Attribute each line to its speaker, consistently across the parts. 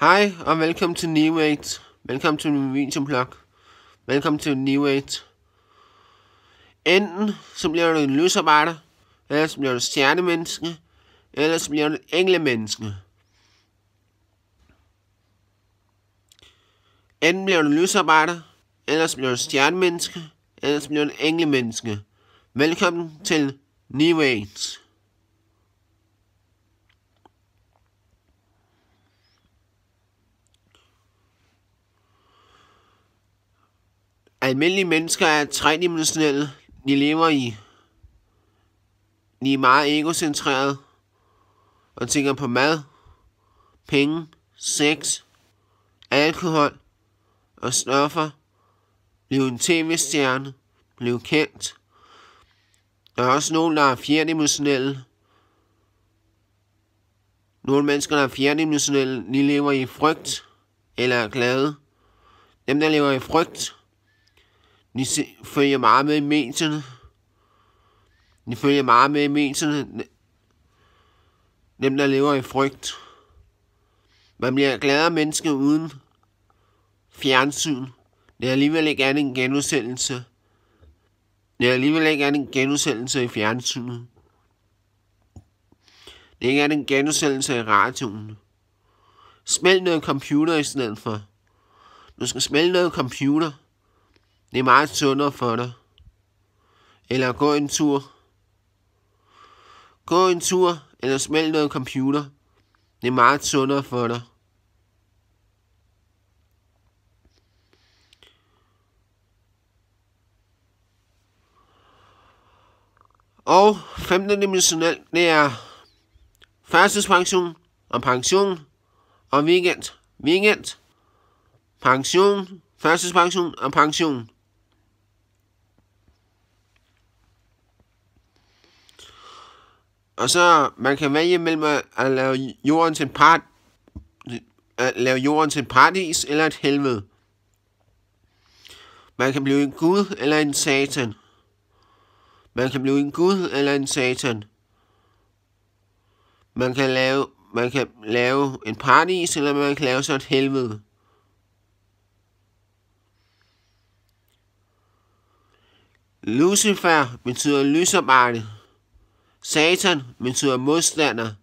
Speaker 1: Hej og velkommen til New Age. Velkommen til min videoblog. Velkommen til New Age. Enten så bliver du en løsarbejder, eller så bliver du stjernemenneske, eller så bliver du en englemenneske. Enten bliver du løsarbejder, eller så bliver du stjernemenneske, eller så bliver du en englemenneske. Velkommen til New Age. Almindelige mennesker er tredimensionelle. De lever i. De er meget egocentreret og tænker på mad, penge, sex, alkohol og stoffer. Bliv en tv-stjerne. Bliv kendt. Der er også nogen, der er fjerdimensionelle. Nogle mennesker, der er fjerdimensionelle, de lever i frygt eller er glade. Dem, der lever i frygt, Ni se, følger meget med i medierne. Ni følger meget med i medierne. Dem, der lever i frygt. Man bliver gladere menneske uden fjernsyn. Det er alligevel ikke andet en genudsendelse. Det er alligevel ikke andet en genudsendelse i fjernsynet. Det er ikke andet en genudsendelse i radioen. Smelt noget computer i stedet for. Du skal smelte noget computer. Det er meget sundere for dig. Eller gå en tur. Gå en tur, eller smelt noget computer. Det er meget sundere for dig. Og femte det er førstidspension og pension og weekend. Weekend, pension, førstidspension og pension. Og så, man kan vælge mellem at, at lave jorden til en part, at lave jorden til en paradis eller et helvede. Man kan blive en gud eller en satan. Man kan blive en gud eller en satan. Man kan lave, man kan lave en paradis, eller man kan lave sig et helvede. Lucifer betyder lysarbejde. Satan, men søde modstander.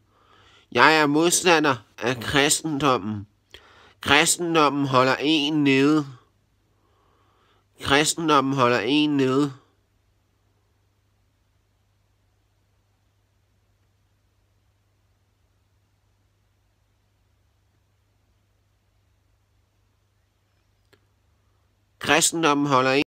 Speaker 1: Jeg er modstander af kristendommen. Kristendommen holder en nede. Kristendommen holder en nede. Kristendommen holder en